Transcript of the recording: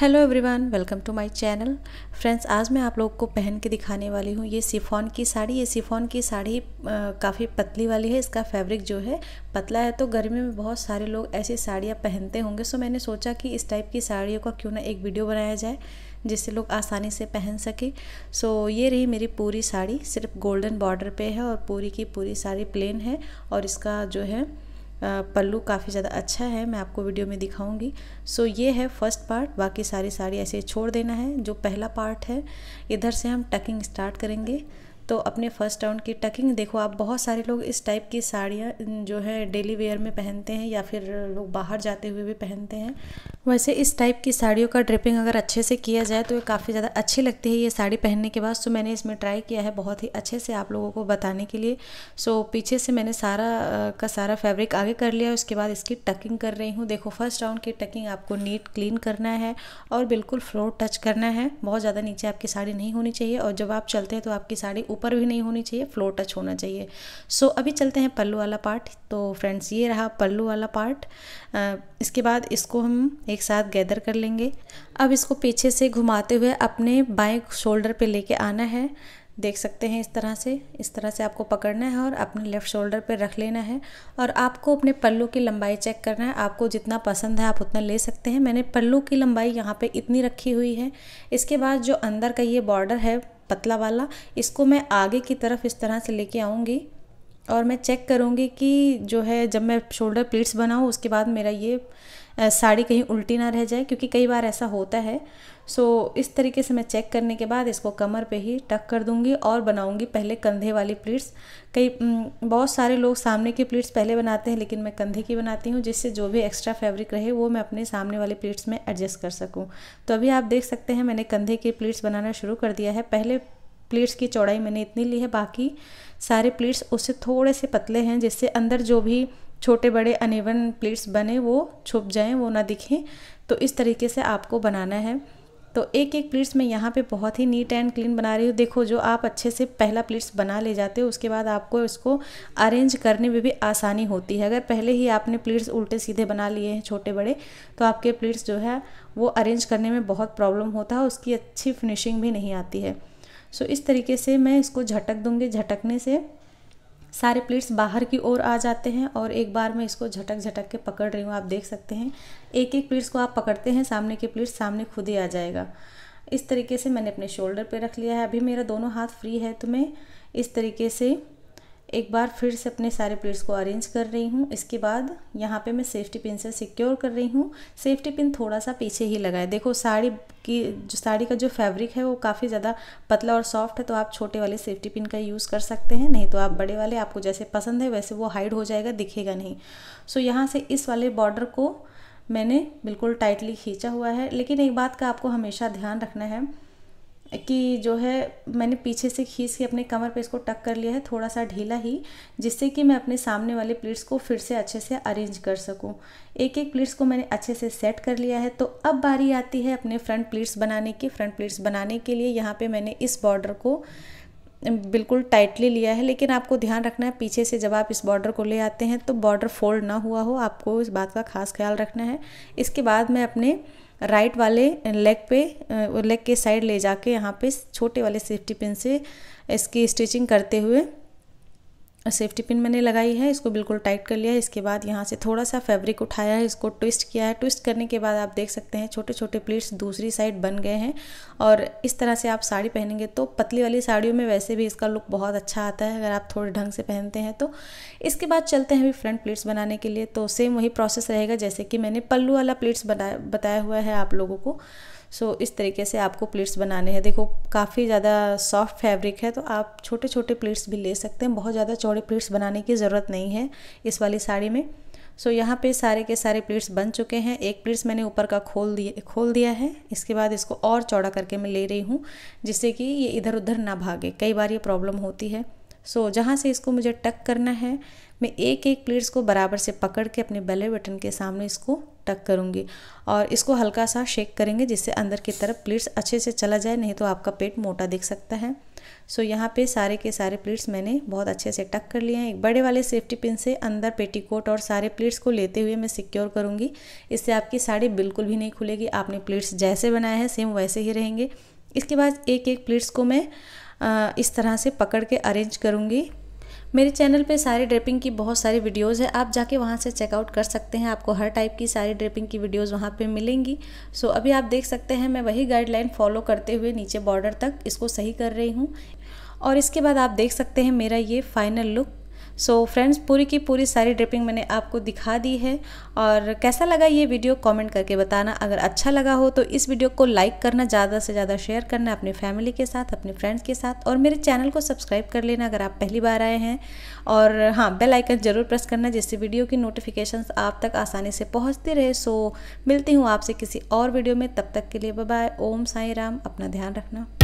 hello everyone welcome to my channel friends आज मैं आप लोग को पहन के दिखाने वाली हूँ ये सिफोन की साड़ी ये सिफोन की साड़ी काफ़ी पतली वाली है इसका फैब्रिक जो है पतला है तो गर्मी में बहुत सारे लोग ऐसी साड़ियाँ पहनते होंगे सो मैंने सोचा कि इस टाइप की साड़ियों का क्यों ना एक वीडियो बनाया जाए जिससे लोग आसानी से पहन सकें सो ये रही मेरी पूरी साड़ी सिर्फ गोल्डन बॉर्डर पे है और पूरी की पूरी साड़ी प्लेन है और इसका जो है पल्लू काफ़ी ज़्यादा अच्छा है मैं आपको वीडियो में दिखाऊंगी सो ये है फर्स्ट पार्ट बाकी सारी साड़ी ऐसे छोड़ देना है जो पहला पार्ट है इधर से हम टकिंग स्टार्ट करेंगे तो अपने फर्स्ट राउंड की टकिंग देखो आप बहुत सारे लोग इस टाइप की साड़ियाँ जो है डेली वेयर में पहनते हैं या फिर लोग बाहर जाते हुए भी पहनते हैं वैसे इस टाइप की साड़ियों का ड्रिपिंग अगर अच्छे से किया जाए तो ये काफ़ी ज़्यादा अच्छी लगती है ये साड़ी पहनने के बाद सो तो मैंने इसमें ट्राई किया है बहुत ही अच्छे से आप लोगों को बताने के लिए सो पीछे से मैंने सारा का सारा फैब्रिक आगे कर लिया उसके बाद इसकी टकिंग कर रही हूँ देखो फर्स्ट राउंड की टकिंग आपको नीट क्लीन करना है और बिल्कुल फ्लोर टच करना है बहुत ज़्यादा नीचे आपकी साड़ी नहीं होनी चाहिए और जब आप चलते हैं तो आपकी साड़ी ऊपर भी नहीं होनी चाहिए फ्लो टच होना चाहिए सो so, अभी चलते हैं पल्लू वाला पार्ट तो फ्रेंड्स ये रहा पल्लू वाला पार्ट इसके बाद इसको हम एक साथ गैदर कर लेंगे अब इसको पीछे से घुमाते हुए अपने बाएँ शोल्डर पर लेके आना है देख सकते हैं इस तरह से इस तरह से आपको पकड़ना है और अपने लेफ़्ट शोल्डर पर रख लेना है और आपको अपने पल्लू की लंबाई चेक करना है आपको जितना पसंद है आप उतना ले सकते हैं मैंने पल्लू की लंबाई यहाँ पे इतनी रखी हुई है इसके बाद जो अंदर का ये बॉर्डर है पतला वाला इसको मैं आगे की तरफ इस तरह से लेके आऊँगी और मैं चेक करूँगी कि जो है जब मैं शोल्डर प्लेट्स बनाऊँ उसके बाद मेरा ये साड़ी कहीं उल्टी ना रह जाए क्योंकि कई बार ऐसा होता है सो so, इस तरीके से मैं चेक करने के बाद इसको कमर पे ही टक कर दूंगी और बनाऊंगी पहले कंधे वाली प्लीट्स कई बहुत सारे लोग सामने की प्लीट्स पहले बनाते हैं लेकिन मैं कंधे की बनाती हूँ जिससे जो भी एक्स्ट्रा फैब्रिक रहे वो मैं अपने सामने वाली प्लीट्स में एडजस्ट कर सकूँ तो अभी आप देख सकते हैं मैंने कंधे की प्लीट्स बनाना शुरू कर दिया है पहले प्लीट्स की चौड़ाई मैंने इतनी ली है बाकी सारे प्लीट्स उससे थोड़े से पतले हैं जिससे अंदर जो भी छोटे बड़े अनेवन प्लेट्स बने वो छुप जाएं वो ना दिखें तो इस तरीके से आपको बनाना है तो एक एक प्लेट्स मैं यहाँ पे बहुत ही नीट एंड क्लीन बना रही हूँ देखो जो आप अच्छे से पहला प्लेट्स बना ले जाते हो उसके बाद आपको इसको अरेंज करने में भी आसानी होती है अगर पहले ही आपने प्लेट्स उल्टे सीधे बना लिए हैं छोटे बड़े तो आपके प्लेट्स जो है वो अरेंज करने में बहुत प्रॉब्लम होता है उसकी अच्छी फिनिशिंग भी नहीं आती है सो इस तरीके से मैं इसको झटक दूँगी झटकने से सारे प्लेट्स बाहर की ओर आ जाते हैं और एक बार मैं इसको झटक झटक के पकड़ रही हूँ आप देख सकते हैं एक एक प्लेट्स को आप पकड़ते हैं सामने के प्लेट्स सामने खुद ही आ जाएगा इस तरीके से मैंने अपने शोल्डर पे रख लिया है अभी मेरा दोनों हाथ फ्री है तो मैं इस तरीके से एक बार फिर से अपने सारे प्लेट्स को अरेंज कर रही हूँ इसके बाद यहाँ पे मैं सेफ्टी पिन से सिक्योर कर रही हूँ सेफ्टी पिन थोड़ा सा पीछे ही लगाए देखो साड़ी की जो साड़ी का जो फैब्रिक है वो काफ़ी ज़्यादा पतला और सॉफ्ट है तो आप छोटे वाले सेफ्टी पिन का यूज़ कर सकते हैं नहीं तो आप बड़े वाले आपको जैसे पसंद है वैसे वो हाइड हो जाएगा दिखेगा नहीं सो यहाँ से इस वाले बॉर्डर को मैंने बिल्कुल टाइटली खींचा हुआ है लेकिन एक बात का आपको हमेशा ध्यान रखना है कि जो है मैंने पीछे से खींच के अपने कमर पे इसको टक कर लिया है थोड़ा सा ढीला ही जिससे कि मैं अपने सामने वाले प्लीट्स को फिर से अच्छे से अरेंज कर सकूँ एक एक प्लीट्स को मैंने अच्छे से सेट कर लिया है तो अब बारी आती है अपने फ्रंट प्लीट्स बनाने की फ्रंट प्लीट्स बनाने के लिए यहाँ पर मैंने इस बॉर्डर को बिल्कुल टाइटली लिया है लेकिन आपको ध्यान रखना है पीछे से जब आप इस बॉर्डर को ले आते हैं तो बॉर्डर फोल्ड ना हुआ हो आपको इस बात का खास ख्याल रखना है इसके बाद मैं अपने राइट वाले लेग uh, पे लेग uh, के साइड ले जाके यहाँ पे छोटे वाले सेफ्टी पिन से इसकी स्टिचिंग करते हुए सेफ्टी पिन मैंने लगाई है इसको बिल्कुल टाइट कर लिया है इसके बाद यहाँ से थोड़ा सा फैब्रिक उठाया है इसको ट्विस्ट किया है ट्विस्ट करने के बाद आप देख सकते हैं छोटे छोटे प्लेट्स दूसरी साइड बन गए हैं और इस तरह से आप साड़ी पहनेंगे तो पतली वाली साड़ियों में वैसे भी इसका लुक बहुत अच्छा आता है अगर आप थोड़े ढंग से पहनते हैं तो इसके बाद चलते हैं अभी फ्रंट प्लेट्स बनाने के लिए तो सेम वही प्रोसेस रहेगा जैसे कि मैंने पल्लू वाला प्लेट्स बताया हुआ है आप लोगों को सो इस तरीके से आपको प्लेट्स बनाने हैं देखो काफ़ी ज़्यादा सॉफ्ट फैब्रिक है तो आप छोटे छोटे प्लेट्स भी ले सकते हैं बहुत ज़्यादा चौड़े प्लेट्स बनाने की ज़रूरत नहीं है इस वाली साड़ी में सो so, यहाँ पे सारे के सारे प्लेट्स बन चुके हैं एक प्लेट्स मैंने ऊपर का खोल दिए खोल दिया है इसके बाद इसको और चौड़ा करके मैं ले रही हूँ जिससे कि ये इधर उधर ना भागे कई बार ये प्रॉब्लम होती है सो जहाँ से इसको मुझे टक करना है मैं एक एक प्लेट्स को बराबर से पकड़ के अपने बेले बटन के सामने इसको टक करूँगी और इसको हल्का सा शेक करेंगे जिससे अंदर की तरफ प्लेट्स अच्छे से चला जाए नहीं तो आपका पेट मोटा दिख सकता है सो so, यहाँ पे सारे के सारे प्लेट्स मैंने बहुत अच्छे से टक कर लिए हैं एक बड़े वाले सेफ्टी पिन से अंदर पेटीकोट और सारे प्लेट्स को लेते हुए मैं सिक्योर करूँगी इससे आपकी साड़ी बिल्कुल भी नहीं खुलेगी आपने प्लेट्स जैसे बनाए हैं सेम वैसे ही रहेंगे इसके बाद एक एक प्लेट्स को मैं इस तरह से पकड़ के अरेंज करूँगी मेरे चैनल पे सारी ड्रेपिंग की बहुत सारी वीडियोस है आप जाके वहाँ से चेकआउट कर सकते हैं आपको हर टाइप की सारी ड्रेपिंग की वीडियोस वहाँ पे मिलेंगी सो अभी आप देख सकते हैं मैं वही गाइडलाइन फॉलो करते हुए नीचे बॉर्डर तक इसको सही कर रही हूँ और इसके बाद आप देख सकते हैं मेरा ये final look so so, friends पूरी की पूरी सारी ड्रिपिंग मैंने आपको दिखा दी है और कैसा लगा ये वीडियो कमेंट करके बताना अगर अच्छा लगा हो तो इस वीडियो को लाइक करना ज़्यादा से ज़्यादा शेयर करना अपने फैमिली के साथ अपने फ्रेंड्स के साथ और मेरे चैनल को सब्सक्राइब कर लेना अगर आप पहली बार आए हैं और हाँ बेल आइकन ज़रूर प्रेस करना जिससे वीडियो की नोटिफिकेशन आप तक आसानी से पहुँचती रहे सो मिलती हूँ आपसे किसी और वीडियो में तब तक के लिए बाय ओम साई राम अपना ध्यान रखना